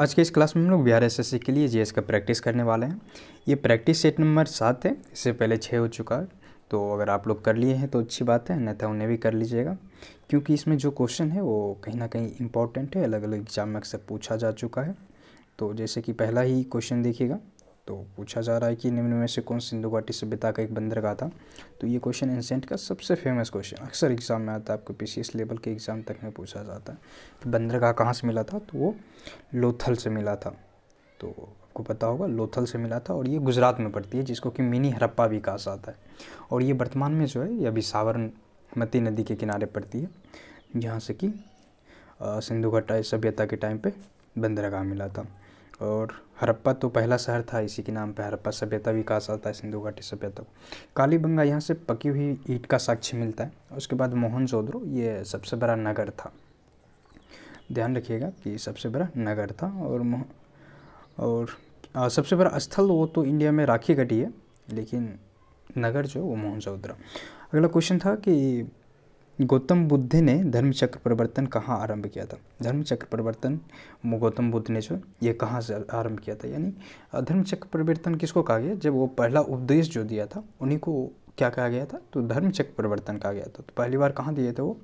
आज के इस क्लास में हम लोग बिहार एस के लिए जीएस का प्रैक्टिस करने वाले हैं ये प्रैक्टिस सेट नंबर सात है इससे पहले छः हो चुका है तो अगर आप लोग कर लिए हैं तो अच्छी बात है तो उन्हें भी कर लीजिएगा क्योंकि इसमें जो क्वेश्चन है वो कहीं ना कहीं इंपॉर्टेंट है अलग अलग एग्जाम में अक्सर पूछा जा चुका है तो जैसे कि पहला ही क्वेश्चन देखिएगा तो पूछा जा रहा है कि निम्न में से कौन सिंधु घाटी सभ्यता का एक बंदरगाह था तो ये क्वेश्चन एंसेंट का सबसे फेमस क्वेश्चन अक्सर एग्ज़ाम में आता है आपको पी लेवल के एग्ज़ाम तक में पूछा जाता है कि बंदरगाह कहाँ से मिला था तो वो लोथल से मिला था तो आपको पता होगा लोथल से मिला था और ये गुजरात में पड़ती है जिसको कि मिनी हरप्पा भी कहा जाता है और ये वर्तमान में जो है ये अभी साबरमती नदी के किनारे पड़ती है जहाँ से कि सिंधु घाटा सभ्यता के टाइम पर बंदरगाह मिला था और हरप्पा तो पहला शहर था इसी के नाम पे हरप्पा सभ्यता भी कहा जाता है सिंधु घाटी सभ्यता को कालीबंगा यहाँ से पकी हुई ईट का साक्ष्य मिलता है उसके बाद मोहनजोदड़ो ये सबसे बड़ा नगर था ध्यान रखिएगा कि सबसे बड़ा नगर था और और आ, सबसे बड़ा स्थल वो तो इंडिया में राखी घटी है लेकिन नगर जो वो चौधरा अगला क्वेश्चन था कि गौतम बुद्ध ने धर्मचक्र परिवर्तन कहाँ आरंभ किया था धर्मचक्र परिवर्तन गौतम बुद्ध ने जो ये कहाँ से आरंभ किया था यानी धर्मचक्र परिवर्तन किसको कहा गया जब वो पहला उपदेश जो दिया था उन्हीं को क्या कहा गया था तो धर्मचक्र परिवर्तन कहा गया था तो पहली बार कहाँ दिए थे वो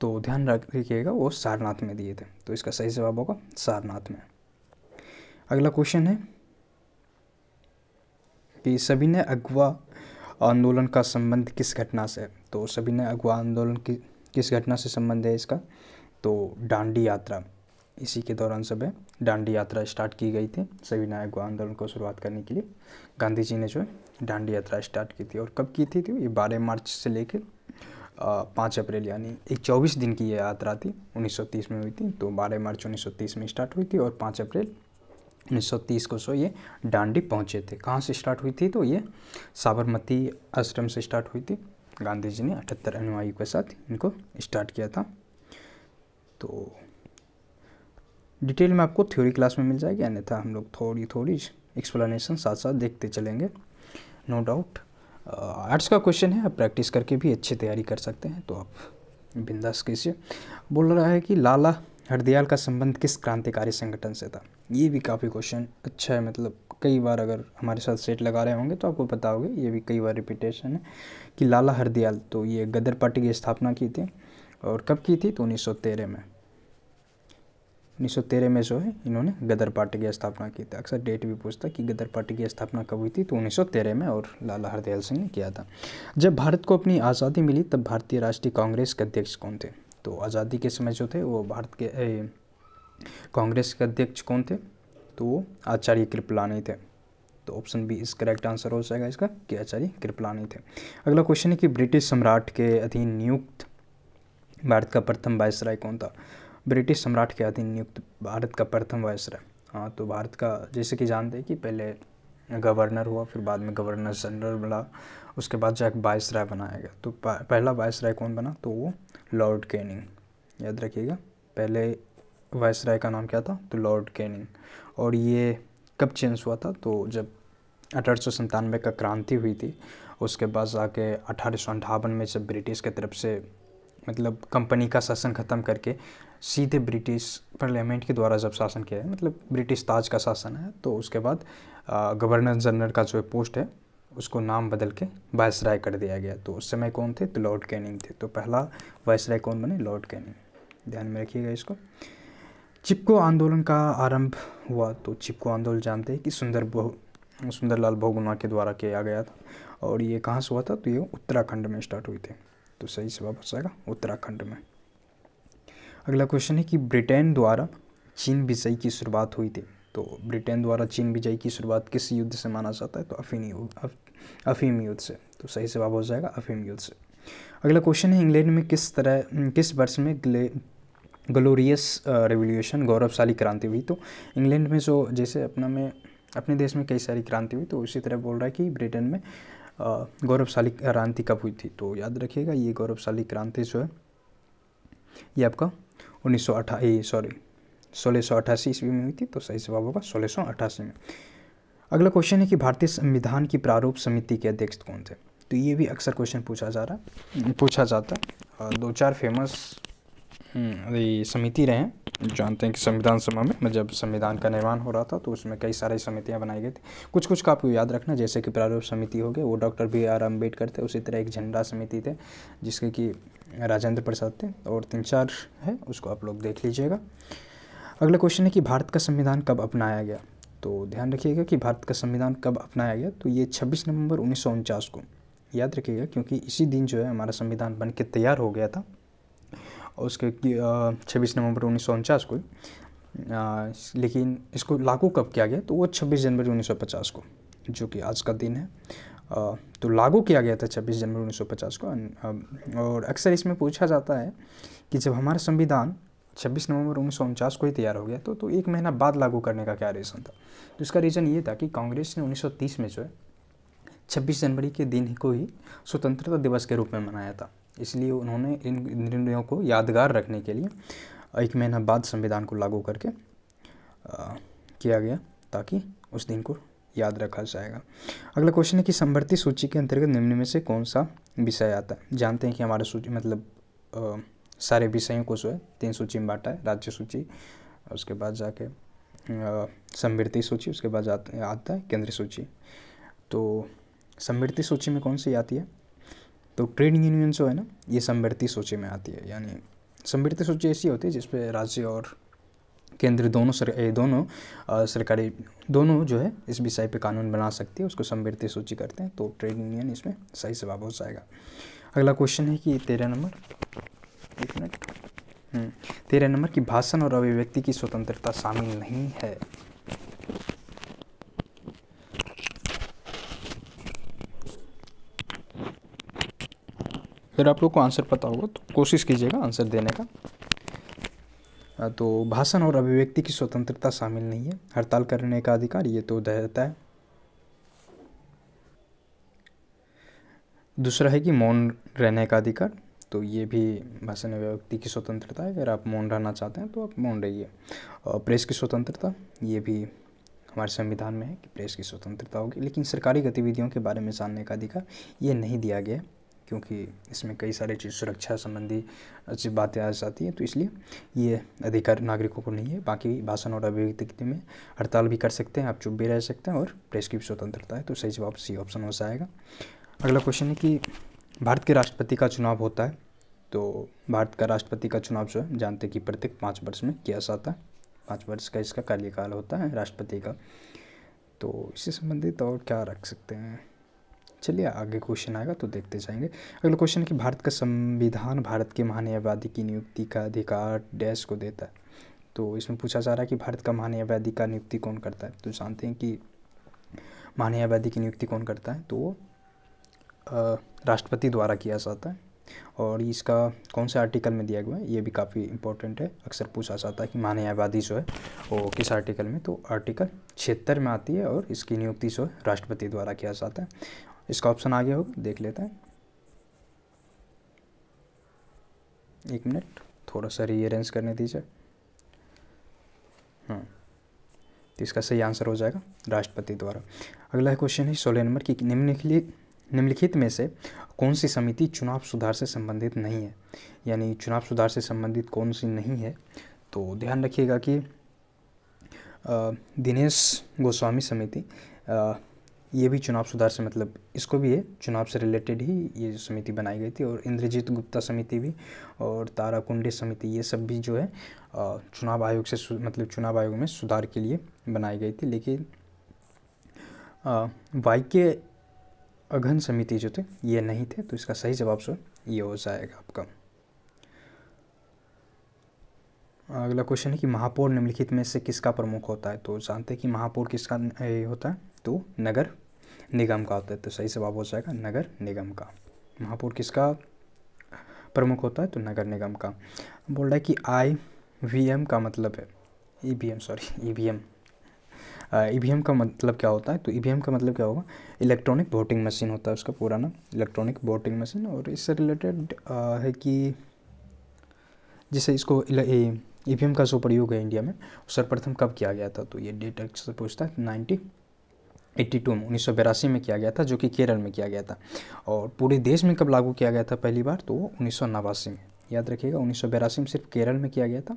तो ध्यान रखिएगा वो सारनाथ में दिए थे तो इसका सही जवाब होगा सारनाथ में अगला क्वेश्चन है कि सभी ने अगवा आंदोलन का संबंध किस घटना से तो सभी ने अगुआ आंदोलन की किस घटना से संबंध है इसका तो डांडी यात्रा इसी के दौरान सब है डांडी यात्रा स्टार्ट की गई थी सभी नायक आंदोलन को शुरुआत करने के लिए गांधी जी ने जो है डांडी यात्रा स्टार्ट की थी और कब की थी, तो ये बारह मार्च से लेकर पाँच अप्रैल यानी एक चौबीस दिन की ये यात्रा थी 1930 में हुई थी तो बारह मार्च 1930 में स्टार्ट हुई थी और पाँच अप्रैल 1930 को सो ये डांडी पहुँचे थे कहाँ से स्टार्ट हुई थी तो ये साबरमती आश्रम से स्टार्ट हुई थी गांधी जी ने अठहत्तर अनुवायु के साथ इनको स्टार्ट किया था तो डिटेल में आपको थ्योरी क्लास में मिल जाएगी अन्यथा हम लोग थोड़ी थोड़ी एक्सप्लेनेशन साथ साथ देखते चलेंगे नो डाउट आर्ट्स का क्वेश्चन है आप प्रैक्टिस करके भी अच्छी तैयारी कर सकते हैं तो आप बिंदास कैसे बोल रहा है कि लाला हरदयाल का संबंध किस क्रांतिकारी संगठन से था ये भी काफ़ी क्वेश्चन अच्छा है मतलब कई बार अगर हमारे साथ सेट लगा रहे होंगे तो आपको पता होगा ये भी कई बार रिपीटेशन है कि लाला हरदयाल तो ये गदर पार्टी की स्थापना की थी और कब की थी तो 1913 में 1913 में जो है इन्होंने गदर पार्टी की स्थापना की थी अक्सर डेट भी पूछता कि गदर पार्टी की स्थापना कब हुई थी तो 1913 में और लाला हरदयाल सिंह ने किया था जब भारत को अपनी आज़ादी मिली तब भारतीय राष्ट्रीय कांग्रेस के अध्यक्ष कौन थे तो आज़ादी के समय जो थे वो भारत के कांग्रेस के अध्यक्ष कौन थे तो वो आचार्य कृपलानी थे तो ऑप्शन बी इस करेक्ट आंसर हो जाएगा इसका कि आचार्य कृपलानी थे अगला क्वेश्चन है कि ब्रिटिश सम्राट के अधीन नियुक्त भारत का प्रथम वायसराय कौन था ब्रिटिश सम्राट के अधीन नियुक्त भारत का प्रथम वायसराय हाँ तो भारत का जैसे कि जानते हैं कि पहले गवर्नर हुआ फिर बाद में गवर्नर जनरल बना उसके बाद एक बाइस राय बनाया गया तो पहला बाईस राय कौन बना तो वो लॉर्ड कैनिंग याद रखिएगा पहले वाइस राय का नाम क्या था तो लॉर्ड कैनिंग और ये कब चेंज हुआ था तो जब अठारह का क्रांति हुई थी उसके बाद जाके अठारह में जब ब्रिटिश की तरफ से मतलब कंपनी का शासन ख़त्म करके सीधे ब्रिटिश पार्लियामेंट के द्वारा जब शासन किया है मतलब ब्रिटिश ताज का शासन है तो उसके बाद गवर्नर जनरल का जो पोस्ट है उसको नाम बदल के वायसराय कर दिया गया तो उस समय कौन थे तो लॉर्ड कैनिंग थे तो पहला वायसराय कौन बने लॉर्ड कैनिंग ध्यान में रखिएगा इसको चिपको आंदोलन का आरंभ हुआ तो चिपको आंदोलन जानते हैं कि सुंदर बहु सुंदरलाल बहुगुना के द्वारा किया गया था और ये कहाँ से हुआ था तो ये उत्तराखंड में स्टार्ट हुई थी तो सही से वापस जाएगा उत्तराखंड में अगला क्वेश्चन है कि ब्रिटेन द्वारा चीन विषय की शुरुआत हुई थी तो ब्रिटेन द्वारा चीन विजय की शुरुआत किस युद्ध से माना जाता है तो अफीम अफीम युद्ध से तो सही जवाब हो जाएगा अफीम युद्ध से अगला क्वेश्चन है इंग्लैंड में किस तरह किस वर्ष में ग्ले ग्लोरियस रेवोल्यूशन गौरवशाली क्रांति हुई तो इंग्लैंड में जो जैसे अपना में अपने देश में कई सारी क्रांति हुई तो उसी तरह बोल रहा है कि ब्रिटेन में गौरवशाली क्रांति कब हुई थी तो याद रखिएगा ये गौरवशाली क्रांति जो है ये आपका उन्नीस सौ सॉरी सोलह सौ अठासी ईस्वी में हुई थी तो सही जवाब होगा सोलह सौ अठासी में अगला क्वेश्चन है कि भारतीय संविधान की प्रारूप समिति के अध्यक्ष कौन थे तो ये भी अक्सर क्वेश्चन पूछा जा रहा पूछा जाता है दो चार फेमस हम्म, समिति रहे हैं जानते हैं कि संविधान सभा में जब संविधान का निर्माण हो रहा था तो उसमें कई सारी समितियां बनाई गई थी कुछ कुछ का आपको याद रखना जैसे कि प्रारूप समिति हो गई वो डॉक्टर बी आर अम्बेडकर थे उसी तरह एक झंडा समिति थे जिसके कि राजेंद्र प्रसाद थे और तीन चार है उसको आप लोग देख लीजिएगा अगला क्वेश्चन है कि भारत का संविधान कब अपनाया गया तो ध्यान रखिएगा कि भारत का संविधान कब अपनाया गया तो ये 26 नवंबर उन्नीस को याद रखिएगा क्योंकि इसी दिन जो है हमारा संविधान बन के तैयार हो गया था और उसके छब्बीस नवंबर उन्नीस को आ, लेकिन इसको लागू कब किया गया तो वो 26 जनवरी 1950 को जो कि आज का दिन है आ, तो लागू किया गया था 26 जनवरी 1950 को और अक्सर इसमें पूछा जाता है कि जब हमारा संविधान छब्बीस नवंबर उन्नीस को ही तैयार हो गया तो तो एक महीना बाद लागू करने का क्या रीज़न था तो इसका रीज़न ये था कि कांग्रेस ने 1930 में जो है छब्बीस जनवरी के दिन को ही स्वतंत्रता दिवस के रूप में मनाया था इसलिए उन्होंने इन निर्णयों को यादगार रखने के लिए एक महीना बाद संविधान को लागू करके आ, किया गया ताकि उस दिन को याद रखा जाएगा अगला क्वेश्चन है कि संवर्ती सूची के अंतर्गत निम्न में से कौन सा विषय आता है जानते हैं कि हमारे सूची मतलब आ, सारे विषयों को जो है तीन सूची में बांटा है राज्य सूची उसके बाद जाके समृद्धि सूची उसके बाद आता है केंद्रीय सूची तो समृद्धि सूची में कौन सी आती है तो ट्रेड यूनियन जो है ना ये समृद्धि सूची में आती है यानी समृद्धि सूची ऐसी होती है जिसपे राज्य और केंद्र दोनों सर दोनों सरकारी दोनों जो है इस विषय पे कानून बना सकती है उसको समृद्धि सूची करते हैं तो ट्रेड यूनियन इसमें सही जवाब हो जाएगा अगला क्वेश्चन है कि तेरह नंबर एक मिनट तेरह नंबर की भाषण और अभिव्यक्ति की स्वतंत्रता शामिल नहीं है अगर आप लोग को आंसर पता होगा तो कोशिश कीजिएगा आंसर देने का तो भाषण और अभिव्यक्ति की स्वतंत्रता शामिल नहीं है हड़ताल करने का अधिकार ये तो देता है दूसरा है कि मौन रहने का अधिकार तो ये भी भाषण अभिव्यक्ति की स्वतंत्रता है अगर आप मौन रहना चाहते हैं तो आप मौन रहिए और प्रेस की स्वतंत्रता ये भी हमारे संविधान में है कि प्रेस की स्वतंत्रता होगी लेकिन सरकारी गतिविधियों के बारे में जानने का अधिकार ये नहीं दिया गया क्योंकि इसमें कई सारे चीज़ सुरक्षा संबंधी अच्छी बातें आ जाती हैं तो इसलिए ये अधिकार नागरिकों को नहीं है बाकी भाषण और अभिव्यक्ति में हड़ताल भी कर सकते हैं आप चुप भी रह सकते हैं और प्रेस की भी स्वतंत्रता है तो सही जवाब सी ऑप्शन हो जाएगा अगला क्वेश्चन है कि भारत के राष्ट्रपति का चुनाव होता है तो भारत का राष्ट्रपति का चुनाव जो है जानते कि प्रत्येक पाँच वर्ष में किया जाता है पाँच वर्ष का इसका कार्यकाल होता है राष्ट्रपति का तो इससे संबंधित और क्या रख सकते हैं चलिए आगे क्वेश्चन आएगा तो देखते जाएंगे अगला क्वेश्चन है कि भारत का संविधान भारत के महान्यायवादी की नियुक्ति का अधिकार डैश को देता है तो इसमें पूछा जा रहा है कि भारत का महान्यायवादी का नियुक्ति कौन करता है तो जानते हैं कि महान्यायवादी की नियुक्ति कौन करता है तो वो राष्ट्रपति द्वारा किया जाता है और इसका कौन से आर्टिकल में दिया गया है ये भी काफ़ी इंपॉर्टेंट है अक्सर पूछा जाता है कि मान्य आबादी जो है वो किस आर्टिकल में तो आर्टिकल छिहत्तर में आती है और इसकी नियुक्ति जो है राष्ट्रपति द्वारा किया जाता है इसका ऑप्शन आगे होगा देख लेते हैं एक मिनट थोड़ा सा रीअरेंज करने दीजिए हाँ तो इसका सही आंसर हो जाएगा राष्ट्रपति द्वारा अगला क्वेश्चन है सोलह नंबर की निम्नलिखित निम्नलिखित में से कौन सी समिति चुनाव सुधार से संबंधित नहीं है यानी चुनाव सुधार से संबंधित कौन सी नहीं है तो ध्यान रखिएगा कि दिनेश गोस्वामी समिति ये भी चुनाव सुधार से मतलब इसको भी है चुनाव से रिलेटेड ही ये समिति बनाई गई थी और इंद्रजीत गुप्ता समिति भी और तारा कुंडे समिति ये सब भी जो है चुनाव आयोग से मतलब चुनाव आयोग में सुधार के लिए बनाई गई थी लेकिन वाई के अघन समिति जो थे ये नहीं थे तो इसका सही जवाब सो ये हो जाएगा आपका अगला क्वेश्चन है कि महापौर निम्नलिखित में से किसका प्रमुख होता है तो जानते हैं कि महापौर किसका होता है तो नगर निगम का होता है तो सही जवाब हो जाएगा नगर निगम का महापौर किसका प्रमुख होता है तो नगर निगम का बोल रहा है कि आई वी एम का मतलब है E V M sorry E V M E e का मतलब क्या होता है तो ई e का मतलब क्या होगा इलेक्ट्रॉनिक वोटिंग मशीन होता है उसका पूरा नाम इलेक्ट्रॉनिक वोटिंग मशीन और इससे रिलेटेड है कि जैसे इसको ई e का जो प्रयोग है इंडिया में सर्वप्रथम कब किया गया था तो ये डेट से पूछता है नाइन्टी एट्टी टू में उन्नीस सौ बिरासी में किया गया था जो कि केरल में किया गया था और पूरे देश में कब लागू किया गया था पहली बार तो उन्नीस सौ नवासी में याद रखिएगा उन्नीस सौ बिरासी में सिर्फ केरल में किया गया था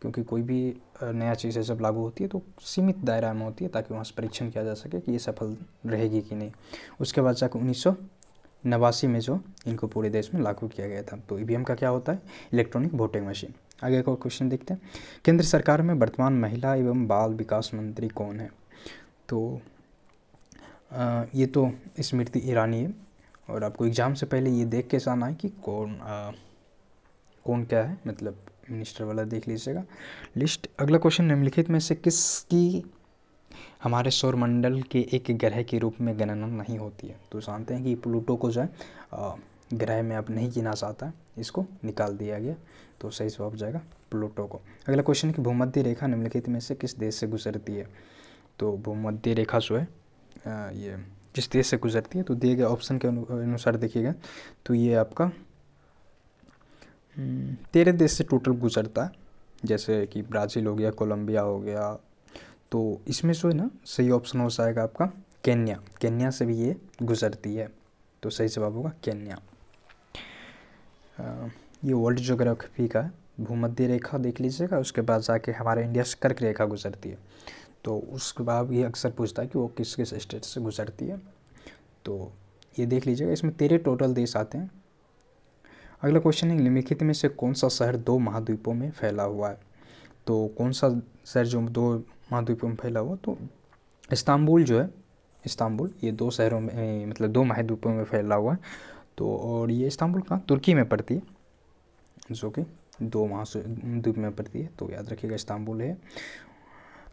क्योंकि कोई भी नया चीज़ जब लागू होती है तो सीमित दायरा में होती है ताकि वहाँ से परीक्षण किया जा सके कि ये सफल रहेगी कि नहीं उसके बाद जाकर उन्नीस नवासी में जो इनको पूरे देश में लागू किया गया था तो ई e का क्या होता है इलेक्ट्रॉनिक वोटिंग मशीन आगे एक और क्वेश्चन देखते हैं केंद्र सरकार में वर्तमान महिला एवं बाल विकास मंत्री कौन है तो आ, ये तो स्मृति ईरानी है और आपको एग्ज़ाम से पहले ये देख के सामना है कि कौन आ, कौन क्या है मतलब मिनिस्टर वाला देख लीजिएगा लिस्ट अगला क्वेश्चन निम्नलिखित में से किसकी हमारे सौरमंडल के एक ग्रह के रूप में गणना नहीं होती है तो जानते हैं कि प्लूटो को जो है ग्रह में अब नहीं गिना जाता इसको निकाल दिया गया तो सही जवाब जाएगा प्लूटो को अगला क्वेश्चन कि भूमध्य रेखा निम्नलिखित में से किस देश से गुजरती है तो भूमध्य रेखा जो है ये किस देश से गुजरती है तो दिए गए ऑप्शन के अनुसार देखिएगा तो ये आपका तेरह देश से टोटल गुजरता है जैसे कि ब्राज़ील हो गया कोलंबिया हो गया तो इसमें जो है ना सही ऑप्शन हो जाएगा आपका केन्या केन्या से भी ये गुजरती है तो सही जवाब होगा केन्या ये वर्ल्ड जोग्राफी का भूमध्य रेखा देख लीजिएगा उसके बाद जाके हमारे इंडिया से कर्क रेखा गुजरती है तो उसके बाद ये अक्सर पूछता है कि वो किस किस स्टेट से गुजरती है तो ये देख लीजिएगा इसमें तेरह टोटल देश आते हैं अगला क्वेश्चन है निम्नलिखित में से कौन सा शहर दो महाद्वीपों में फैला हुआ है तो कौन सा शहर जो दो महाद्वीपों में फैला हुआ तो इस्तांबुल जो है इस्तांबुल ये दो शहरों में मतलब दो महाद्वीपों में फैला हुआ है तो और ये इस्तांबुल कहाँ तुर्की में पड़ती है जो कि दो महाद्वीप में पड़ती है तो याद रखिएगा इस्तांबुल है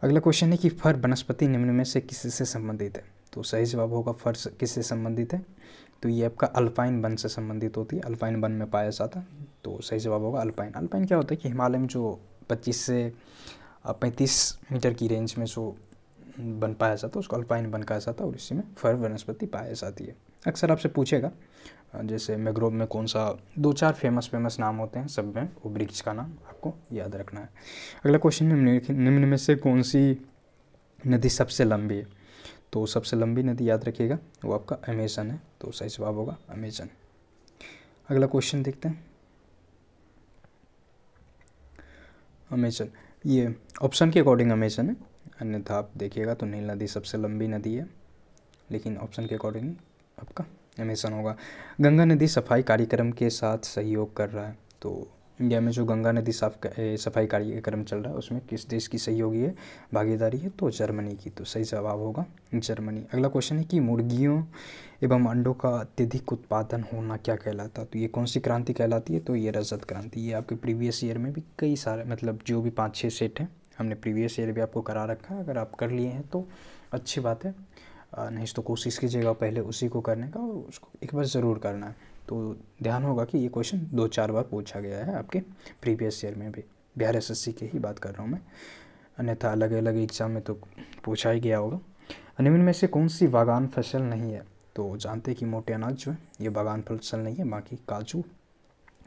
अगला क्वेश्चन है कि फर वनस्पति निम्न में से किससे संबंधित है तो सही जवाब होगा फर किससे संबंधित है तो ये आपका अल्पाइन वन से संबंधित होती है अल्पाइन वन में पाया जाता है तो सही जवाब होगा अल्पाइन अल्पाइन क्या होता है कि हिमालय में जो पच्चीस से पैंतीस मीटर की रेंज में जो बन पाया जाता है उसको अल्पाइन बन कहा जाता है और इसी में फर वनस्पति पाई जाती है अक्सर आपसे पूछेगा जैसे मैग्रोव में कौन सा दो चार फेमस फेमस नाम होते हैं सब में वो ब्रिक्स का नाम आपको याद रखना है अगला क्वेश्चन निम्न में से कौन सी नदी सबसे लंबी है तो सबसे लंबी नदी याद रखिएगा वो आपका अमेजन है तो सही जवाब होगा अमेजन अगला क्वेश्चन देखते हैं अमेजन ये ऑप्शन के अकॉर्डिंग अमेजन है अन्यथा आप देखिएगा तो नील नदी सबसे लंबी नदी है लेकिन ऑप्शन के अकॉर्डिंग आपका अमेजन होगा गंगा नदी सफाई कार्यक्रम के साथ सहयोग कर रहा है तो इंडिया में जो गंगा नदी साफ सफाई कार्यक्रम चल रहा है उसमें किस देश की सहयोगी है भागीदारी है तो जर्मनी की तो सही जवाब होगा जर्मनी अगला क्वेश्चन है कि मुर्गियों एवं अंडों का अत्यधिक उत्पादन होना क्या कहलाता तो ये कौन सी क्रांति कहलाती है तो ये रजत क्रांति ये आपके प्रीवियस ईयर में भी कई सारे मतलब जो भी पाँच छः सेट हैं हमने प्रीवियस ईयर भी आपको करा रखा है अगर आप कर लिए हैं तो अच्छी बात है नहीं तो कोशिश कीजिएगा पहले उसी को करने का और उसको एक बार ज़रूर करना है तो ध्यान होगा कि ये क्वेश्चन दो चार बार पूछा गया है आपके प्रीवियस ईयर में भी बिहार एस के ही बात कर रहा हूँ मैं अन्यथा अलग अलग एग्ज़ाम में तो पूछा ही गया होगा निम्न में से कौन सी बागान फसल नहीं है तो जानते हैं कि मोटे अनाज जो है ये बागान फसल नहीं है बाकी काजू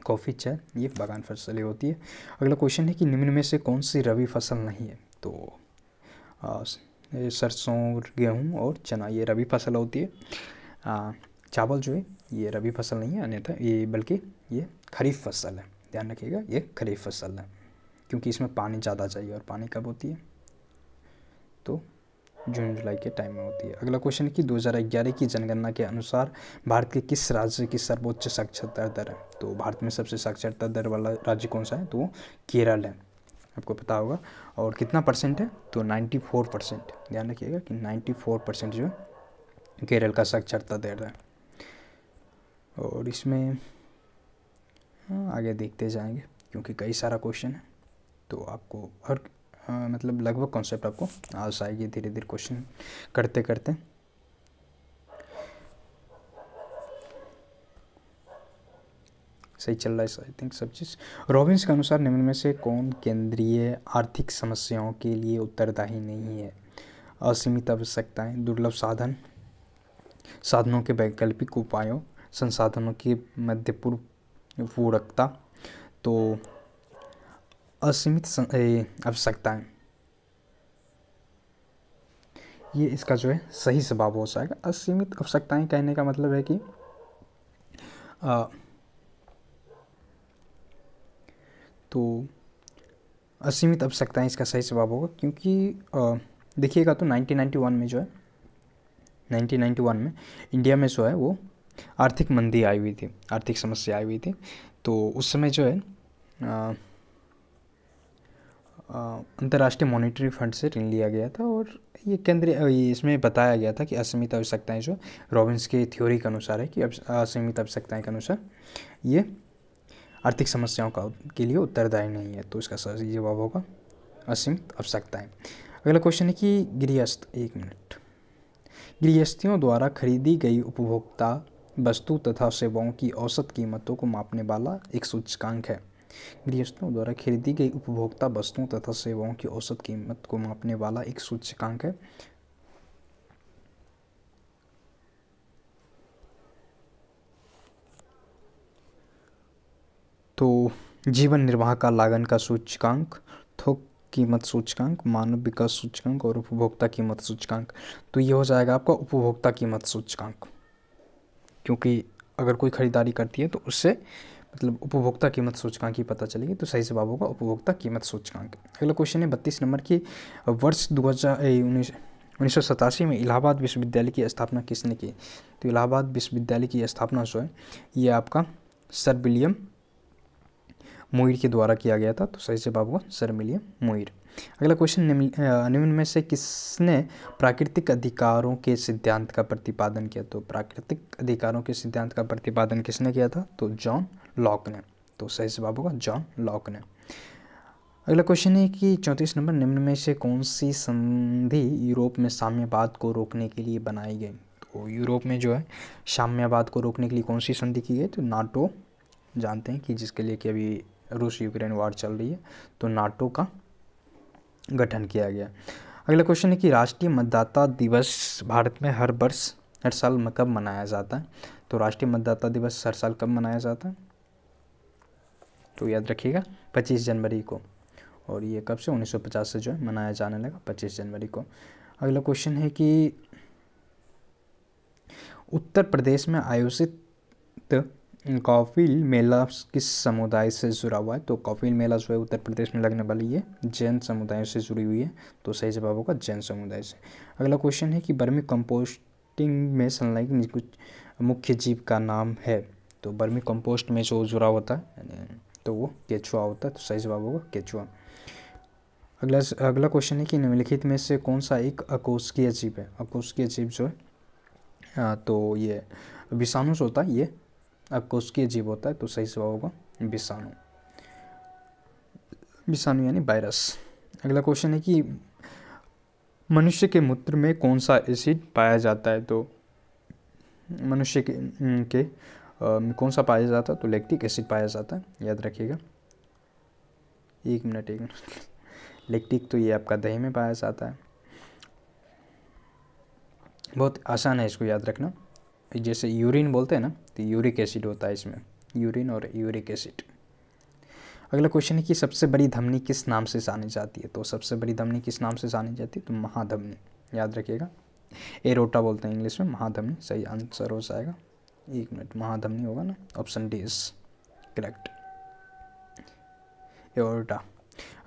कॉफ़ी चाय ये बागान फसलें होती है अगला क्वेश्चन है कि निम्न में से कौन सी रबी फसल नहीं है तो सरसों गेहूँ और चना ये रबी फसल होती है आ, चावल जो है ये रबी फसल नहीं है अन्यथा ये बल्कि ये खरीफ फसल है ध्यान रखिएगा ये खरीफ फसल है क्योंकि इसमें पानी ज़्यादा चाहिए और पानी कब होती है तो जून जुलाई के टाइम में होती है अगला क्वेश्चन है कि 2011 की जनगणना के अनुसार भारत के किस राज्य की सर्वोच्च साक्षरता दर है तो भारत में सबसे साक्षरता दर वाला राज्य कौन सा है तो वो केरल है आपको पता होगा और कितना परसेंट है तो 94 परसेंट ध्यान रखिएगा कि 94 परसेंट जो केरल का साक्षरता दर है और इसमें हाँ, आगे देखते जाएंगे क्योंकि कई सारा क्वेश्चन है तो आपको हर आ, हाँ, मतलब लगभग कॉन्सेप्ट आपको आस आएगी धीरे धीरे क्वेश्चन करते करते सही चल रहा है आई थिंक सब चीज़ रॉबिन्स के अनुसार निम्न में से कौन केंद्रीय आर्थिक समस्याओं के लिए उत्तरदायी नहीं है असीमित आवश्यकताएं दुर्लभ साधन साधनों के वैकल्पिक उपायों संसाधनों की मध्यपूर्व वो रखता तो असीमित आवश्यकताएं ये इसका जो है सही स्वभाव हो जाएगा असीमित आवश्यकताएं कहने का मतलब है कि आ, तो असीमित आवश्यकताएं इसका सही स्वभाव होगा क्योंकि देखिएगा तो 1991 में जो है 1991 में इंडिया में जो है वो आर्थिक मंदी आई हुई थी आर्थिक समस्या आई हुई थी तो उस समय जो है अंतर्राष्ट्रीय मॉनेटरी फंड से ऋण लिया गया था और ये केंद्रीय इसमें बताया गया था कि असीमित आवश्यकताएं जो रॉबिन्स के थ्योरी के अनुसार है कि असीमित आवश्यकताएं के अनुसार ये आर्थिक समस्याओं का के लिए उत्तरदायी नहीं है तो इसका सही जवाब होगा असीमित आवश्यकताएं अगला क्वेश्चन है कि गृहस्थ एक मिनट गृहस्थियों द्वारा खरीदी गई उपभोक्ता वस्तु तथा सेवाओं की औसत कीमतों को मापने वाला एक सूचकांक है गृहस्थों द्वारा खरीदी गई उपभोक्ता वस्तुओं तथा सेवाओं की औसत कीमत को मापने वाला एक सूचकांक है तो जीवन निर्वाह का लागन का सूचकांक थोक कीमत सूचकांक मानव विकास सूचकांक और उपभोक्ता कीमत सूचकांक तो ये हो जाएगा आपका उपभोक्ता कीमत सूचकांक क्योंकि अगर कोई ख़रीदारी करती है तो उससे मतलब उपभोक्ता कीमत सूचकांक की पता चलेगी तो सही जवाब होगा उपभोक्ता कीमत सूचकांक अगला क्वेश्चन है बत्तीस नंबर की वर्ष दो हज़ार उन्नीस में इलाहाबाद विश्वविद्यालय की स्थापना किसने की तो इलाहाबाद विश्वविद्यालय की स्थापना जो है ये आपका सर विलियम मोइर के द्वारा किया गया था तो सही जवाब होगा सर विलियम मोइर अगला क्वेश्चन निम्न में से किसने प्राकृतिक अधिकारों के सिद्धांत का प्रतिपादन किया तो प्राकृतिक अधिकारों के सिद्धांत का प्रतिपादन किसने किया था तो जॉन लॉक ने तो सही जवाब होगा जॉन लॉक ने अगला क्वेश्चन है कि चौंतीस नंबर निम्न में से कौन सी संधि यूरोप में साम्यवाद को रोकने के लिए बनाई गई तो यूरोप में जो है साम्यवाद को रोकने के लिए कौन सी संधि की गई तो नाटो जानते हैं कि जिसके लिए कि अभी रूस यूक्रेन वार चल रही है तो नाटो का गठन किया गया अगला क्वेश्चन है कि राष्ट्रीय मतदाता दिवस भारत में हर वर्ष हर साल कब मनाया जाता है तो राष्ट्रीय मतदाता दिवस हर साल कब मनाया जाता है तो याद रखिएगा 25 जनवरी को और ये कब से 1950 से जो है मनाया जाने लगा 25 जनवरी को अगला क्वेश्चन है कि उत्तर प्रदेश में आयोजित कौफिल मेला किस समुदाय से जुड़ा हुआ है तो कौफिल मेला जो है उत्तर प्रदेश में लगने वाली है जैन समुदाय से जुड़ी हुई है तो सही जवाब होगा जैन समुदाय से अगला क्वेश्चन है कि बर्मी कंपोस्टिंग में संलग्न कुछ मुख्य जीव का नाम है तो बर्मी कंपोस्ट में जो जुड़ा होता है तो वो केचुआ होता है तो सही जवाब होगा केचुआ अगला अगला क्वेश्चन है कि निम्नलिखित में से कौन सा एक अकोस्कीय जीव है अकोस्कीय जीव जो है तो ये विषाणु जो होता है ये अब कोशिकीय जीव होता है तो सही सवाल होगा विषाणु विषाणु यानी वायरस अगला क्वेश्चन है कि मनुष्य के मूत्र में कौन सा एसिड पाया जाता है तो मनुष्य के, के आ, कौन सा पाया जाता है तो लैक्टिक एसिड पाया जाता है याद रखिएगा एक मिनट एक मिनट लैक्टिक तो ये आपका दही में पाया जाता है बहुत आसान है इसको याद रखना जैसे यूरिन बोलते हैं ना तो यूरिक एसिड होता है इसमें यूरिन और यूरिक एसिड अगला क्वेश्चन है कि सबसे बड़ी धमनी किस नाम से जानी जाती है तो सबसे बड़ी धमनी किस नाम से जानी जाती है तो महाधमनी याद रखिएगा एरोटा बोलते हैं इंग्लिश में महाधमनी सही आंसर हो जाएगा एक मिनट महाधमनी होगा ना option D is correct aorta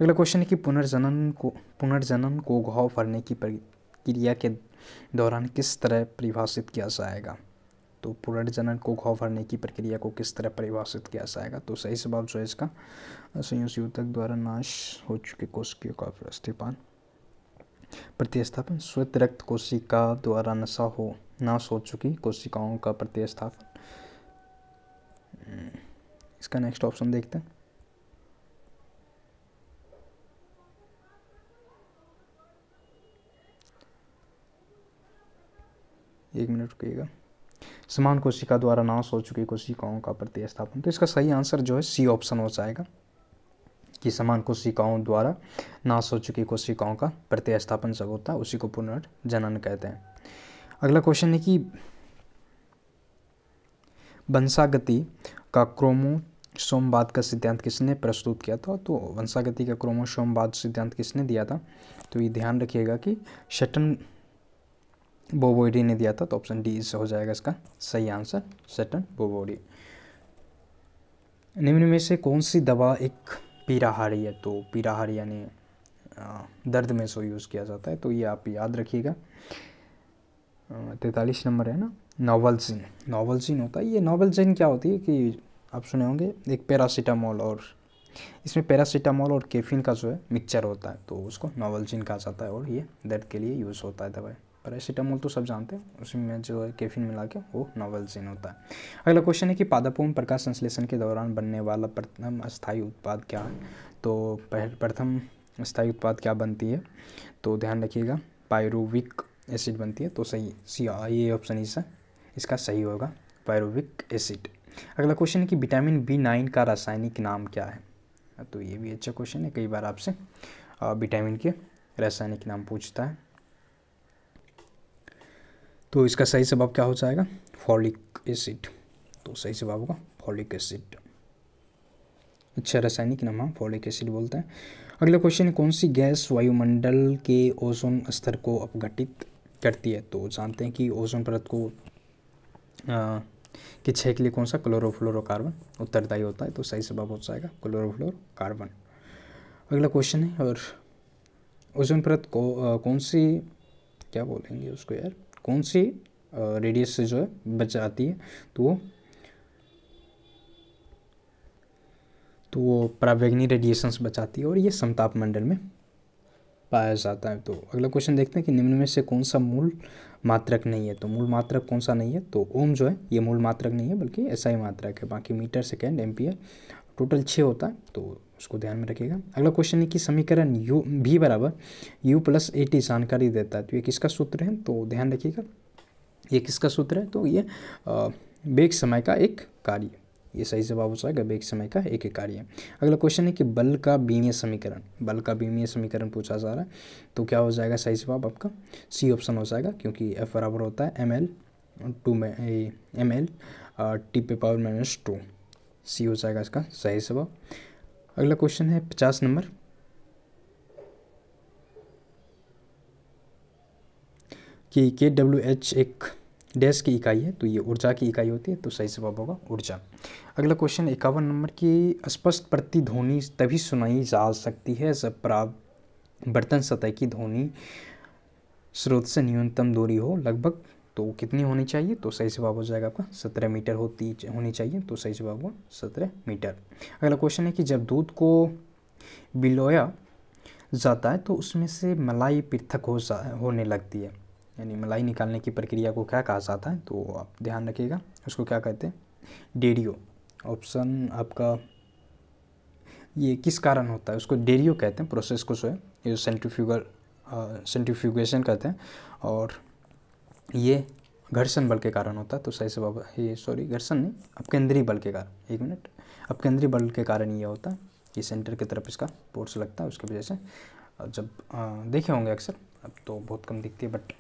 अगला क्वेश्चन है कि पुनर्जनन को पुनर्जनन को घाव भरने की प्रक्रिया के दौरान किस तरह परिभाषित किया जाएगा तो पुनर्जनन को घाव भरने की प्रक्रिया को किस तरह परिभाषित किया जाएगा तो सही स्वभाव जो है इसका संयुक्त युद्धक द्वारा नाश हो चुके कोशिकियों का प्रतिस्थापन प्रतिस्थापन श्वेत रक्त कोशिका द्वारा नशा हो नाश हो चुकी कोशिकाओं का प्रतिस्थापन हम्म, इसका नेक्स्ट ऑप्शन देखते हैं एक मिनट रुकिएगा समान कोशिका द्वारा नाश हो चुकी कोशिकाओं का प्रतिस्थापन तो इसका सही आंसर जो है सी ऑप्शन हो जाएगा कि समान कोशिकाओं द्वारा नाश हो चुकी कोशिकाओं का प्रतिस्थापन जब होता है उसी को पुनर्जनन कहते हैं अगला क्वेश्चन है कि वंशागति का क्रोमो सोमवाद का सिद्धांत किसने प्रस्तुत किया था तो वंशागति का क्रोमोसोमवाद सिद्धांत किसने दिया था तो ये ध्यान रखिएगा कि शटन बोबोडी ने दिया था तो ऑप्शन डी इससे हो जाएगा इसका सही आंसर सेटन बोबोडी निम्न में से कौन सी दवा एक पीराहारी है तो पीराहारी यानी दर्द में सो यूज़ किया जाता है तो ये आप याद रखिएगा तैतालीस नंबर है ना नोवलजिन नोवलजिन होता है ये नोवलजिन क्या होती है कि आप सुने होंगे एक पैरासीटामोल और इसमें पैरासीटामोल और कैफीन का जो है मिक्सचर होता है तो उसको नोवलजिन कहा जाता है और ये दर्द के लिए यूज़ होता है दवाई पैरासीटामोल तो सब जानते हैं उसमें जो है कैफिन मिला के वो जिन होता है अगला क्वेश्चन है कि पादपों प्रकाश संश्लेषण के दौरान बनने वाला प्रथम स्थायी उत्पाद क्या है तो प्रथम स्थायी उत्पाद क्या बनती है तो ध्यान रखिएगा पायरुविक एसिड बनती है तो सही सी ये ऑप्शन इस इसका सही होगा पायरुविक एसिड अगला क्वेश्चन है कि विटामिन बी नाइन का रासायनिक नाम क्या है तो ये भी अच्छा क्वेश्चन है कई बार आपसे विटामिन के रासायनिक नाम पूछता है तो इसका सही जवाब क्या हो जाएगा फॉलिक एसिड तो सही जवाब होगा फॉलिक एसिड अच्छा रासायनिक नाम फॉलिक हाँ, एसिड बोलते हैं अगला क्वेश्चन है कौन सी गैस वायुमंडल के ओजोन स्तर को अपघटित करती है तो जानते हैं कि ओजोन परत को आ, कि छः के लिए कौन सा क्लोरोफ्लोरोकार्बन उत्तरदायी होता है तो सही जवाब हो जाएगा क्लोरोफ्लोरोकार्बन अगला क्वेश्चन है और ओजोन परत को आ, कौन सी क्या बोलेंगे उसको यार कौन सी रेडियस से जो है बच जाती है तो वो तो वो रेडिएशन से बचाती है और ये समताप मंडल में पाया जाता है तो अगला क्वेश्चन देखते हैं कि निम्न में से कौन सा मूल मात्रक नहीं है तो मूल मात्रक कौन सा नहीं है तो ओम जो है ये मूल मात्रक नहीं है बल्कि ऐसा ही मात्रक है बाकी मीटर सेकेंड एम्पियर टोटल छः होता है तो उसको ध्यान में रखिएगा अगला क्वेश्चन है कि समीकरण यू भी बराबर यू प्लस ए टी जानकारी देता है तो ये किसका सूत्र है तो ध्यान रखिएगा ये किसका सूत्र है तो ये वेग समय का एक कार्य ये सही जवाब हो जाएगा वेग समय का एक एक कार्य अगला क्वेश्चन है कि बल का बीमीय समीकरण बल का बीमीय समीकरण पूछा जा रहा है तो क्या हो जाएगा सही जवाब आपका सी ऑप्शन हो जाएगा क्योंकि एफ बराबर होता है एम एल टू में एम एल टी पे पावर माइनस टू सी हो जाएगा इसका सही जवाब अगला क्वेश्चन है पचास नंबर कि के डब्ल्यू एच एक डैश की इकाई है तो ये ऊर्जा की इकाई होती है तो सही जवाब होगा ऊर्जा अगला क्वेश्चन इक्यावन नंबर की स्पष्ट प्रतिध्वनि तभी सुनाई जा सकती है जब बर्तन सतह की ध्वनि स्रोत से न्यूनतम दूरी हो लगभग तो कितनी होनी चाहिए तो सही जवाब हो जाएगा आपका सत्रह मीटर होती होनी चाहिए तो सही जवाब हुआ सत्रह मीटर अगला क्वेश्चन है कि जब दूध को बिलोया जाता है तो उसमें से मलाई पृथक हो होने लगती है यानी मलाई निकालने की प्रक्रिया को क्या कहा जाता है तो आप ध्यान रखिएगा उसको क्या कहते हैं डेरियो ऑप्शन आपका ये किस कारण होता है उसको डेरियो कहते हैं प्रोसेस को जो है ये सेंट्रीफ्यूगल सेंट्रीफ्यूगेशन कहते हैं और ये घर्षण बल के कारण होता है तो सही से बाबा ये सॉरी घर्षण नहीं अब केंद्रीय बल के कारण एक मिनट अब केंद्रीय बल के कारण ये होता है ये सेंटर की तरफ इसका फोर्स लगता है उसकी वजह से जब देखे होंगे अक्सर अब तो बहुत कम दिखती है बट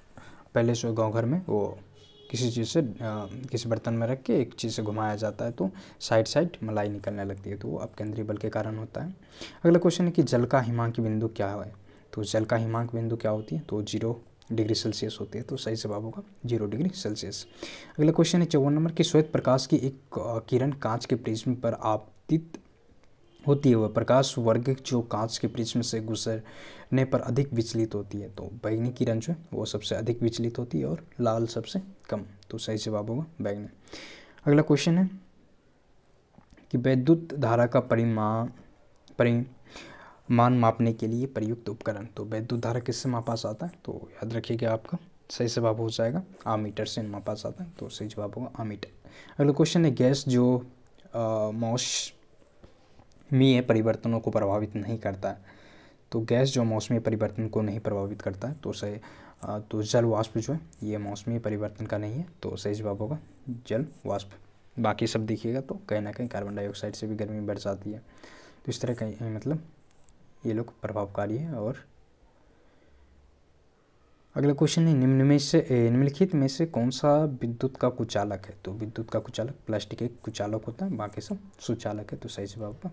पहले से गाँव घर में वो किसी चीज़ से आ, किसी बर्तन में रख के एक चीज़ से घुमाया जाता है तो साइड साइड मलाई निकलने लगती है तो वो अब केंद्रीय बल के कारण होता है अगला क्वेश्चन है कि जल का हिमांक बिंदु क्या है तो जल का हिमांक बिंदु क्या होती है तो जीरो डिग्री सेल्सियस होती है तो सही जवाब होगा जीरो डिग्री सेल्सियस अगला क्वेश्चन है चौवन नंबर कि श्वेत प्रकाश की एक किरण कांच के प्रिज्म पर आपतित होती है वह प्रकाश वर्ग जो कांच के प्रिज्म से गुजरने पर अधिक विचलित होती है तो बैंगनी किरण जो है वो सबसे अधिक विचलित होती है और लाल सबसे कम तो सही जवाब होगा बैंगनी अगला क्वेश्चन है कि वैद्युत धारा का परिमा परि मान मापने के लिए प्रयुक्त उपकरण तो वैद्युत धारा किससे मापा जाता है तो याद रखिएगा आपका सही जवाब हो जाएगा आमीटर से मापा जाता है तो सही जवाब होगा आमीटर अगला क्वेश्चन है गैस जो मौसमी परिवर्तनों को प्रभावित नहीं करता है तो गैस जो मौसमी परिवर्तन को नहीं प्रभावित करता है तो सही तो जल वाष्प जो है ये मौसमी परिवर्तन का नहीं है तो सही जवाब होगा जल वाष्प बाकी सब देखिएगा तो कहीं ना कहीं कार्बन डाइऑक्साइड से भी गर्मी बढ़ जाती है तो इस तरह कहीं मतलब ये लोग प्रभावकारी हैं और अगला क्वेश्चन है निम्न में से निम्नलिखित में से कौन सा विद्युत का कुचालक है तो विद्युत का कुचालक प्लास्टिक एक कुचालक होता है बाकी सब सुचालक है तो सही जवाब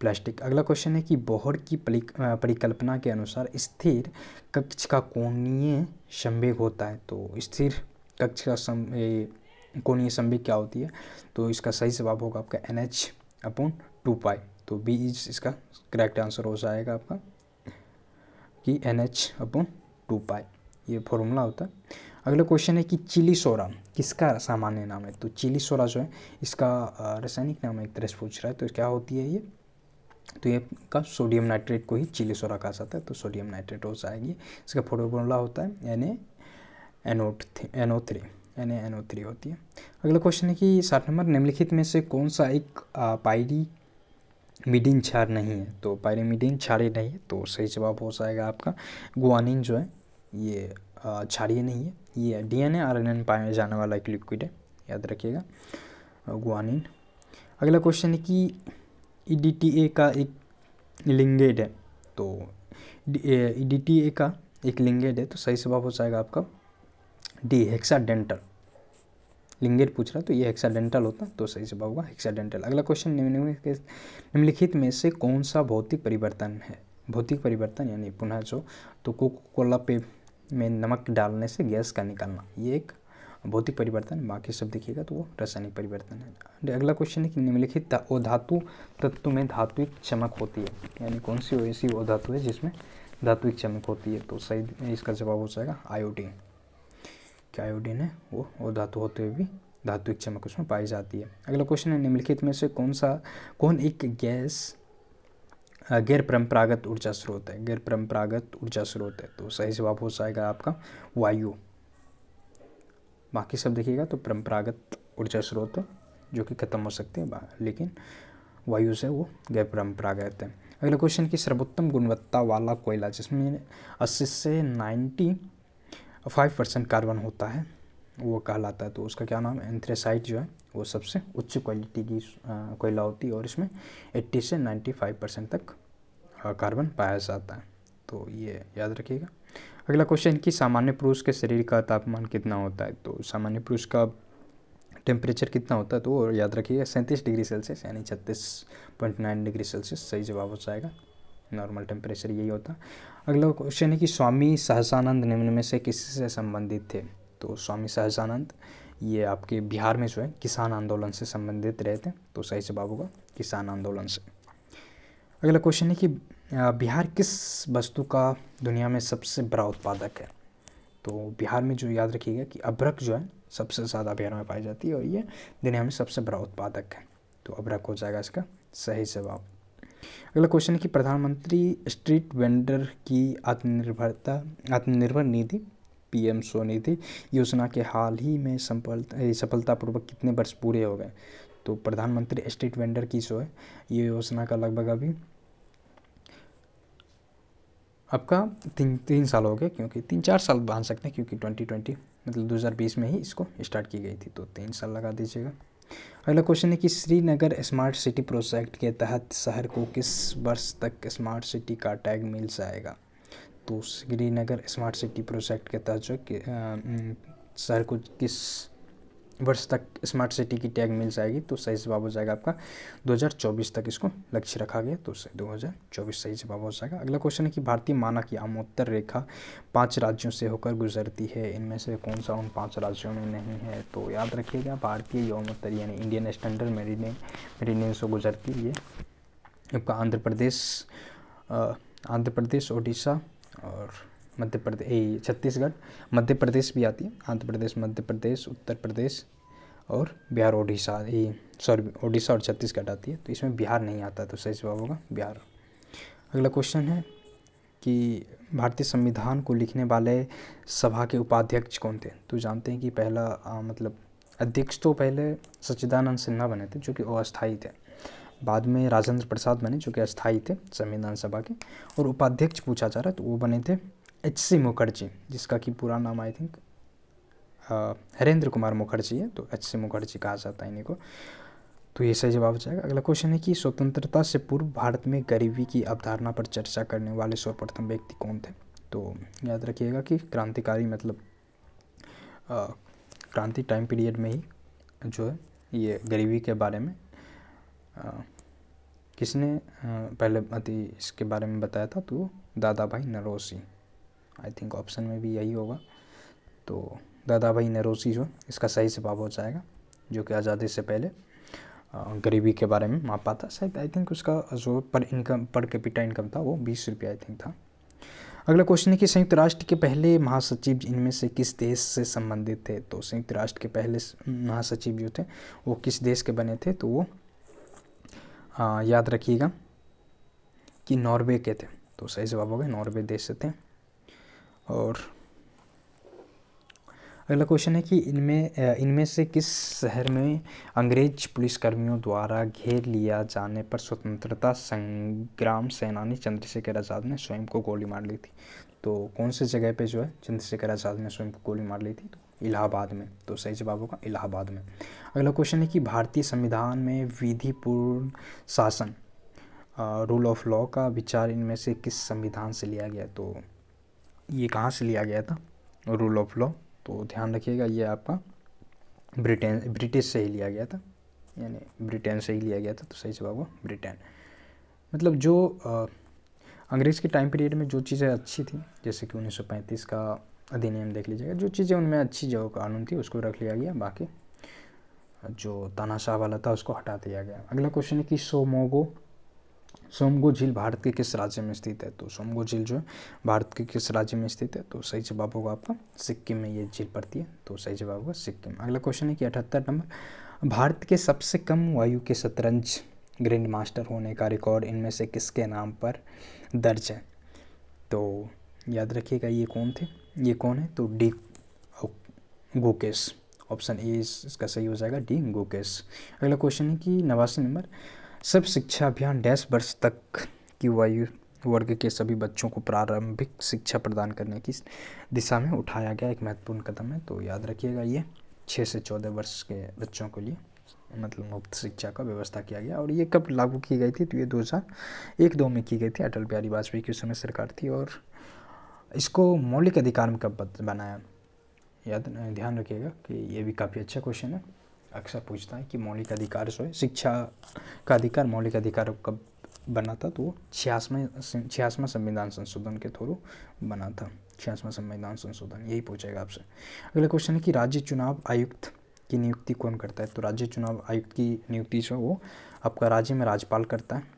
प्लास्टिक अगला क्वेश्चन है कि बोहर की परिकल्पना के अनुसार स्थिर कक्ष का कोणीय संवेग होता है तो स्थिर कक्ष का सम कोणीय संवेग क्या होती है तो इसका सही जवाब होगा आपका N H upon two pi तो बी इज इसका करेक्ट आंसर हो जाएगा आपका कि N H upon two pi ये फॉर्मूला होता है अगला क्वेश्चन है कि चिली सोरा किसका सामान्य नाम है तो चिली सोरा जो है इसका रासायनिक नाम एक तरह से पूछ रहा है तो क्या होती है ये तो ये का सोडियम नाइट्रेट को ही चिली सोरा कहा जाता है तो सोडियम नाइट्रेट हो जाएगी इसका फॉर्मूला होता है N A a naught three N A three होती है अगला क्वेश्चन है कि साठ नंबर निम्नलिखित में से कौन सा एक पायरी मिडिन क्षार नहीं है तो पायरेमीडिन क्षारीय नहीं है तो सही जवाब हो जाएगा आपका गुआनिन जो है ये क्षारीय नहीं है ये डीएनए आरएनएन पाया जाने वाला एक लिक्विड है याद रखिएगा गुआनिन अगला क्वेश्चन है कि ई e का एक लिंगेड है तो ई e का एक लिंगेड है तो सही जवाब हो जाएगा आपका डी हेक्सा डेंटल लिंगेट पूछ रहा तो ये एक्साडेंटल होता तो सही जवाब होगा एक्साडेंटल अगला क्वेश्चन निम्नलिखित में से कौन सा भौतिक परिवर्तन है भौतिक परिवर्तन यानी पुनः जो तो कोको कोला पे में नमक डालने से गैस का निकालना ये एक भौतिक परिवर्तन बाकी सब देखिएगा तो वो रासायनिक परिवर्तन है अगला क्वेश्चन है कि निम्नलिखित ओ धातु तत्व में धात्विक चमक होती है यानी कौन सी ऐसी ओ धातु है जिसमें धात्विक चमक होती है तो सही इसका जवाब हो जाएगा आयोडीन कि आयोडीन है वो और धातु होते हुए भी धातु चमक उसमें पाई जाती है अगला क्वेश्चन है निम्नलिखित में से कौन सा कौन एक गैस गैर परंपरागत ऊर्जा स्रोत है गैर परंपरागत ऊर्जा स्रोत है तो सही जवाब हो जाएगा आपका वायु बाकी सब देखिएगा तो परंपरागत ऊर्जा स्रोत है जो कि खत्म हो सकते हैं लेकिन वायु से वो गैर परंपरागत है अगला क्वेश्चन की सर्वोत्तम गुणवत्ता वाला कोयला जिसमें अस्सी से नाइन्टी फाइव परसेंट कार्बन होता है वो कहलाता है तो उसका क्या नाम है एंथ्रेसाइट जो है वो सबसे उच्च क्वालिटी की कोयला होती है और इसमें 80 से 95 परसेंट तक कार्बन पाया जाता है तो ये याद रखिएगा अगला क्वेश्चन कि सामान्य पुरुष के शरीर का तापमान कितना होता है तो सामान्य पुरुष का टेम्परेचर कितना होता है तो याद रखिएगा सैंतीस डिग्री सेल्सियस यानी छत्तीस पॉइंट नाइन डिग्री सेल्सियस सही जवाब हो जाएगा नॉर्मल टेम्परेचर यही होता अगला क्वेश्चन है कि स्वामी सहसानंद निम्न में से किस से संबंधित थे तो स्वामी सहजानंद ये आपके बिहार में जो है किसान आंदोलन से संबंधित रहे थे तो सही जवाब होगा किसान आंदोलन से अगला क्वेश्चन है कि बिहार किस वस्तु का दुनिया में सबसे बड़ा उत्पादक है तो बिहार में जो याद रखिएगा कि अभ्रक जो है सबसे ज़्यादा बिहार में पाई जाती है और ये दुनिया में सबसे बड़ा उत्पादक है तो अभ्रक हो जाएगा इसका सही जवाब अगला क्वेश्चन है कि प्रधानमंत्री स्ट्रीट वेंडर की आत्मनिर्भरता आत्मनिर्भर निधि पीएम स्वनिधि योजना के हाल ही में सफलता सफलतापूर्वक कितने वर्ष पूरे हो गए तो प्रधानमंत्री स्ट्रीट वेंडर की जो है ये योजना का लगभग अभी आपका तीन तीन साल हो गए क्योंकि तीन चार साल बांध सकते हैं क्योंकि ट्वेंटी ट्वेंटी मतलब 2020 में ही इसको स्टार्ट की गई थी तो तीन साल लगा दीजिएगा अगला क्वेश्चन है कि श्रीनगर स्मार्ट सिटी प्रोजेक्ट के तहत शहर को किस वर्ष तक स्मार्ट सिटी का टैग मिल जाएगा तो श्रीनगर स्मार्ट सिटी प्रोजेक्ट के तहत जो शहर को किस वर्ष तक स्मार्ट सिटी की टैग मिल जाएगी तो सही जवाब हो जाएगा आपका 2024 तक इसको लक्ष्य रखा गया तो 2024 सही जवाब हो जाएगा अगला क्वेश्चन है कि भारतीय मानक आमोत्तर रेखा पांच राज्यों से होकर गुजरती है इनमें से कौन सा उन पांच राज्यों में नहीं है तो याद रखिएगा भारतीय यौमोत्तर यानी इंडियन स्टैंडर्ड मेरीडियन मेरीडियन से गुजरती है आपका आंध्र प्रदेश आंध्र प्रदेश ओडिशा और मध्य प्रदेश छत्तीसगढ़ मध्य प्रदेश भी आती है आंध्र प्रदेश मध्य प्रदेश उत्तर प्रदेश और बिहार ओडिशा ये सॉरी ओडिशा और छत्तीसगढ़ आती है तो इसमें बिहार नहीं आता तो सही जवाब होगा बिहार अगला क्वेश्चन है कि भारतीय संविधान को लिखने वाले सभा के उपाध्यक्ष कौन थे तो जानते हैं कि पहला आ, मतलब अध्यक्ष तो पहले सच्चिदानंद सिन्हा बने थे जो कि अस्थायी थे बाद में राजेंद्र प्रसाद बने जो कि अस्थायी थे संविधान सभा के और उपाध्यक्ष पूछा जा रहा है तो वो बने थे एच सी मुखर्जी जिसका कि पूरा नाम आई थिंक हरेंद्र कुमार मुखर्जी है तो एच सी मुखर्जी कहा जाता है इन्हीं को तो ये सही जवाब हो जाएगा अगला क्वेश्चन है कि स्वतंत्रता से पूर्व भारत में गरीबी की अवधारणा पर चर्चा करने वाले सर्वप्रथम व्यक्ति कौन थे तो याद रखिएगा कि क्रांतिकारी मतलब क्रांति टाइम पीरियड में ही जो है ये गरीबी के बारे में आ, किसने आ, पहले अति इसके बारे में बताया था तो दादा भाई नरोसी आई थिंक ऑप्शन में भी यही होगा तो दादा भाई नरोसी जो इसका सही जवाब हो जाएगा जो कि आज़ादी से पहले गरीबी के बारे में मापा था शायद आई थिंक उसका जो पर इनकम पर कैपिटा इनकम था वो बीस रुपये आई थिंक था अगला क्वेश्चन है कि संयुक्त राष्ट्र के पहले महासचिव इनमें से किस देश से संबंधित थे तो संयुक्त राष्ट्र के पहले महासचिव जो थे वो किस देश के बने थे तो वो आ, याद रखिएगा कि नॉर्वे के थे तो सही जवाब हो गए नॉर्वे देश से थे और अगला क्वेश्चन है कि इनमें इनमें से किस शहर में अंग्रेज पुलिसकर्मियों द्वारा घेर लिया जाने पर स्वतंत्रता संग्राम सेनानी चंद्रशेखर आज़ाद ने स्वयं को गोली मार ली थी तो कौन से जगह पे जो है चंद्रशेखर आज़ाद ने स्वयं को गोली मार ली थी तो इलाहाबाद में तो सही जवाब होगा इलाहाबाद में अगला क्वेश्चन है कि भारतीय संविधान में विधिपूर्ण शासन रूल ऑफ लॉ का विचार इनमें से किस संविधान से लिया गया तो ये कहाँ से लिया गया था रूल ऑफ लॉ तो ध्यान रखिएगा ये आपका ब्रिटेन ब्रिटिश से ही लिया गया था यानी ब्रिटेन से ही लिया गया था तो सही जवाब हुआ ब्रिटेन मतलब जो अंग्रेज़ के टाइम पीरियड में जो चीज़ें अच्छी थी जैसे कि 1935 का अधिनियम देख लीजिएगा जो चीज़ें उनमें अच्छी जो कानून थी उसको रख लिया गया बाकी जो तानाशाह वाला था उसको हटा दिया गया अगला क्वेश्चन है कि सोमोगो सोमगो झील भारत के किस राज्य में स्थित है तो सोमगो झील जो है भारत के किस राज्य में स्थित है तो सही जवाब होगा आपका सिक्किम में ये झील पड़ती है तो सही जवाब होगा सिक्किम अगला क्वेश्चन है कि अठहत्तर नंबर भारत के सबसे कम वायु के शतरंज ग्रैंड मास्टर होने का रिकॉर्ड इनमें से किसके नाम पर दर्ज है तो याद रखिएगा ये कौन थे ये कौन है तो डी गोकेश ऑप्शन ए इसका सही हो जाएगा डी गोकेश अगला क्वेश्चन है कि नवासी नंबर सर्व शिक्षा अभियान डैश वर्ष तक की वायु वर्ग के सभी बच्चों को प्रारंभिक शिक्षा प्रदान करने की दिशा में उठाया गया एक महत्वपूर्ण कदम है तो याद रखिएगा ये छः से चौदह वर्ष के बच्चों के लिए मतलब मुफ्त शिक्षा का व्यवस्था किया गया और ये कब लागू की गई थी तो ये दो हज़ार एक दो में की गई थी अटल बिहारी वाजपेयी की उस समय सरकार थी और इसको मौलिक अधिकार में कब बनाया याद ध्यान रखिएगा कि ये भी काफ़ी अच्छा क्वेश्चन है अक्सर पूछता है कि मौलिक अधिकार जो है शिक्षा का अधिकार मौलिक अधिकार कब बना था तो वो छियासवें छियासवा संविधान संशोधन के थ्रू बना था छियासवा संविधान संशोधन यही पूछेगा आपसे अगला क्वेश्चन है कि राज्य चुनाव आयुक्त की नियुक्ति कौन करता है तो राज्य चुनाव आयुक्त की नियुक्ति जो है वो आपका राज्य में राज्यपाल करता है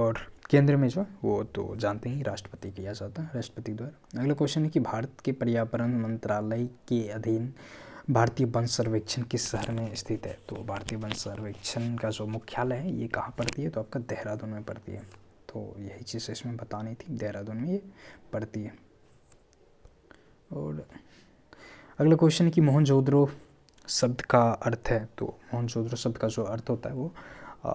और केंद्र में जो है वो तो जानते ही राष्ट्रपति किया जाता है राष्ट्रपति द्वारा अगला क्वेश्चन है कि भारत के पर्यावरण मंत्रालय के अधीन भारतीय वन सर्वेक्षण किस शहर में स्थित है तो भारतीय वन सर्वेक्षण का जो मुख्यालय है ये कहाँ पड़ती है तो आपका देहरादून में पड़ती है तो यही चीज़ इसमें बतानी थी देहरादून में ये पड़ती है और अगला क्वेश्चन है कि मोहनजोदड़ो शब्द का अर्थ है तो मोहनजोदड़ो शब्द का जो अर्थ होता है वो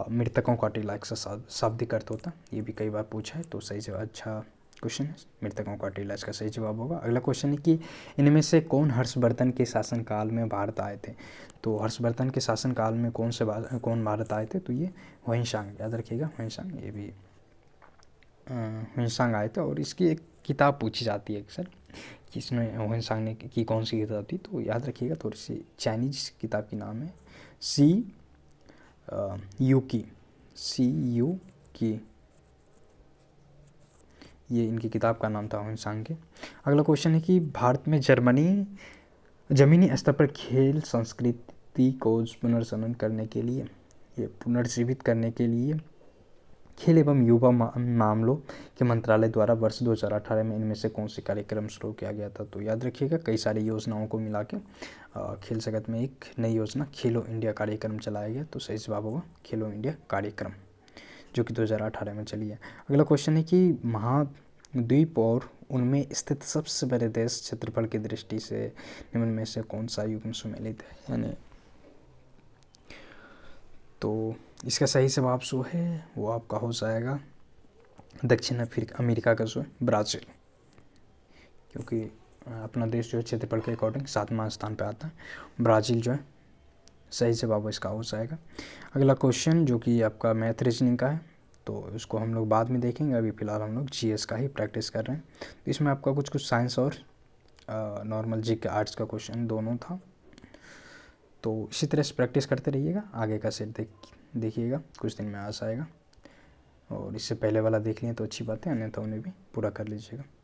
मृतकों का टीला एक शाब्दिक अर्थ होता है ये भी कई बार पूछा है तो सही जवाब अच्छा क्वेश्चन है मृतकों का टीला इसका सही जवाब होगा अगला क्वेश्चन है कि इनमें से कौन हर्षवर्धन के शासनकाल में भारत आए थे तो हर्षवर्धन के शासनकाल में कौन से कौन भारत आए थे तो ये वहींशांग याद रखिएगा वहींशांग ये भी वहींशांग आए थे और इसकी एक किताब पूछी जाती है अक्सर कि इसमें वहिंसांग ने की कौन सी किताब थी तो याद रखिएगा थोड़ी तो सी चाइनीज किताब की नाम है सी यू की सी यू की ये इनकी किताब का नाम था इंसान के अगला क्वेश्चन है कि भारत में जर्मनी जमीनी स्तर पर खेल संस्कृति को पुनर्सनन करने के लिए ये पुनर्जीवित करने के लिए खेल एवं युवा मामलों के मंत्रालय द्वारा वर्ष 2018 में इनमें से कौन से कार्यक्रम शुरू किया गया था तो याद रखिएगा कई सारी योजनाओं को मिला के खेल जगत में एक नई योजना खेलो इंडिया कार्यक्रम चलाया गया तो सही जवाब होगा खेलो इंडिया कार्यक्रम जो कि 2018 में चली है अगला क्वेश्चन है कि महाद्वीप और उनमें स्थित सबसे बड़े देश क्षेत्रफल की दृष्टि से निम्न में से कौन सा युग्म सुमेलित है यानी तो इसका सही जवाब जो है वो आपका हो जाएगा दक्षिण अफ्रीका अमेरिका का जो है ब्राज़ील क्योंकि अपना देश जो है क्षेत्रफल के अकॉर्डिंग सातवां स्थान पर आता है ब्राज़ील जो है सही जवाब इसका हो जाएगा अगला क्वेश्चन जो कि आपका मैथ रीजनिंग का है तो इसको हम लोग बाद में देखेंगे अभी फ़िलहाल हम लोग जी का ही प्रैक्टिस कर रहे हैं तो इसमें आपका कुछ कुछ साइंस और नॉर्मल जी के आर्ट्स का क्वेश्चन दोनों था तो इसी तरह से प्रैक्टिस करते रहिएगा आगे का सेट देख देखिएगा कुछ दिन में आ जाएगा और इससे पहले वाला देख लिए तो अच्छी बात है अन्यथा उन्हें भी पूरा कर लीजिएगा